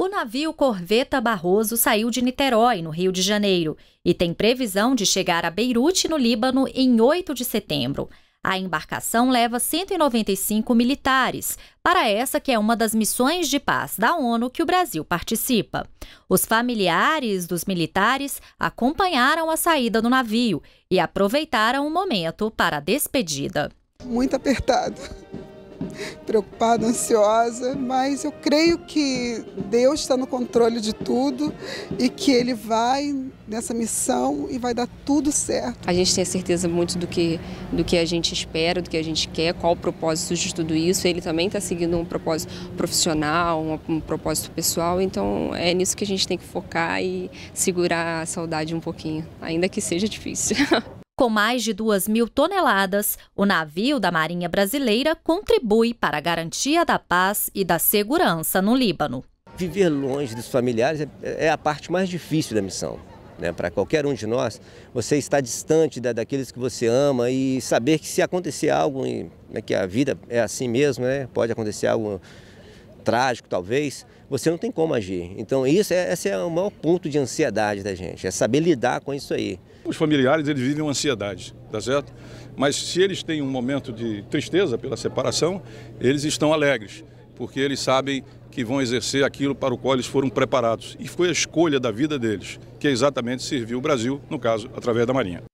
O navio Corveta Barroso saiu de Niterói, no Rio de Janeiro, e tem previsão de chegar a Beirute, no Líbano, em 8 de setembro. A embarcação leva 195 militares para essa que é uma das missões de paz da ONU que o Brasil participa. Os familiares dos militares acompanharam a saída do navio e aproveitaram o momento para a despedida. Muito apertado preocupada, ansiosa, mas eu creio que Deus está no controle de tudo e que Ele vai nessa missão e vai dar tudo certo. A gente tem a certeza muito do que, do que a gente espera, do que a gente quer, qual o propósito de tudo isso. Ele também está seguindo um propósito profissional, um, um propósito pessoal, então é nisso que a gente tem que focar e segurar a saudade um pouquinho, ainda que seja difícil. Com mais de 2 mil toneladas, o navio da Marinha Brasileira contribui para a garantia da paz e da segurança no Líbano. Viver longe dos familiares é, é a parte mais difícil da missão. Né, para qualquer um de nós, você está distante da, daqueles que você ama e saber que se acontecer algo, e, né, que a vida é assim mesmo, né, pode acontecer algo trágico, talvez, você não tem como agir. Então, isso é, esse é o maior ponto de ansiedade da gente, é saber lidar com isso aí. Os familiares, eles vivem uma ansiedade, tá certo? Mas se eles têm um momento de tristeza pela separação, eles estão alegres, porque eles sabem que vão exercer aquilo para o qual eles foram preparados. E foi a escolha da vida deles, que exatamente serviu o Brasil, no caso, através da Marinha.